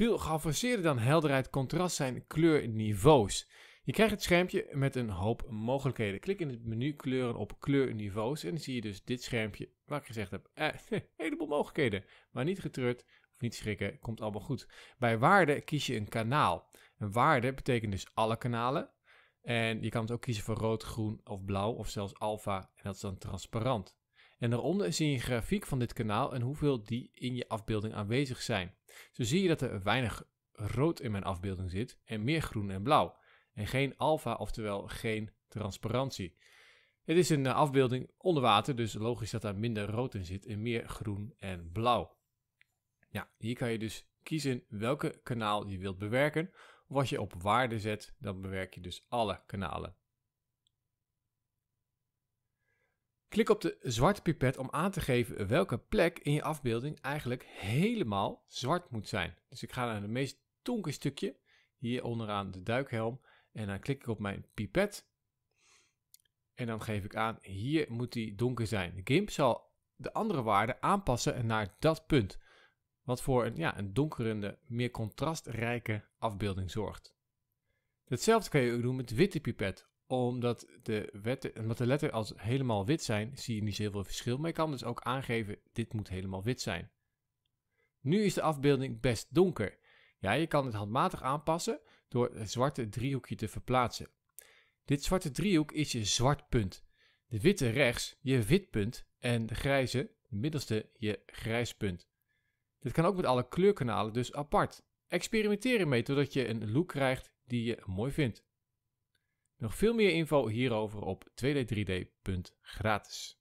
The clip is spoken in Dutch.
Veel geavanceerder dan helderheid contrast zijn kleurniveaus. Je krijgt het schermpje met een hoop mogelijkheden. Klik in het menu kleuren op kleurniveaus en dan zie je dus dit schermpje waar ik gezegd heb, eh, een heleboel mogelijkheden. Maar niet getreurd of niet schrikken, komt allemaal goed. Bij waarde kies je een kanaal. Een waarde betekent dus alle kanalen. En je kan het dus ook kiezen voor rood, groen of blauw of zelfs alfa en dat is dan transparant. En daaronder zie je een grafiek van dit kanaal en hoeveel die in je afbeelding aanwezig zijn. Zo zie je dat er weinig rood in mijn afbeelding zit en meer groen en blauw. En geen alfa, oftewel geen transparantie. Het is een eh, afbeelding onder water, dus logisch dat daar minder rood in zit en meer groen en blauw. Ja, hier kan je dus kiezen welke kanaal je wilt bewerken. Of als je op waarde zet, dan bewerk je dus alle kanalen. Klik op de zwarte pipet om aan te geven welke plek in je afbeelding eigenlijk helemaal zwart moet zijn. Dus ik ga naar het meest donker stukje, hier onderaan de duikhelm, en dan klik ik op mijn pipet. En dan geef ik aan, hier moet die donker zijn. GIMP zal de andere waarden aanpassen naar dat punt. Wat voor een, ja, een donkerende, meer contrastrijke afbeelding zorgt. Hetzelfde kan je ook doen met witte pipet omdat de, wetten, omdat de letter als helemaal wit zijn, zie je niet zoveel verschil. Maar je kan dus ook aangeven, dit moet helemaal wit zijn. Nu is de afbeelding best donker. Ja, je kan het handmatig aanpassen door het zwarte driehoekje te verplaatsen. Dit zwarte driehoek is je zwart punt. De witte rechts je wit punt en de grijze, middelste, je grijs punt. Dit kan ook met alle kleurkanalen dus apart. Experimenteer ermee totdat je een look krijgt die je mooi vindt. Nog veel meer info hierover op 2d3d.gratis.